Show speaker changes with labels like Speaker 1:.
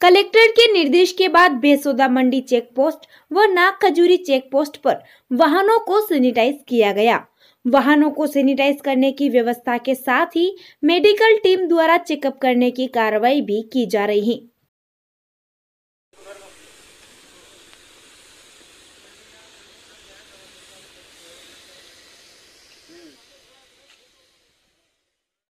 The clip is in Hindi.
Speaker 1: कलेक्टर के निर्देश के बाद बेसोदा मंडी चेक पोस्ट व नाग खजूरी चेक पोस्ट पर वाहनों को सैनिटाइज किया गया वाहनों को सैनिटाइज करने की व्यवस्था के साथ ही मेडिकल टीम द्वारा चेकअप करने की कार्रवाई भी की जा रही है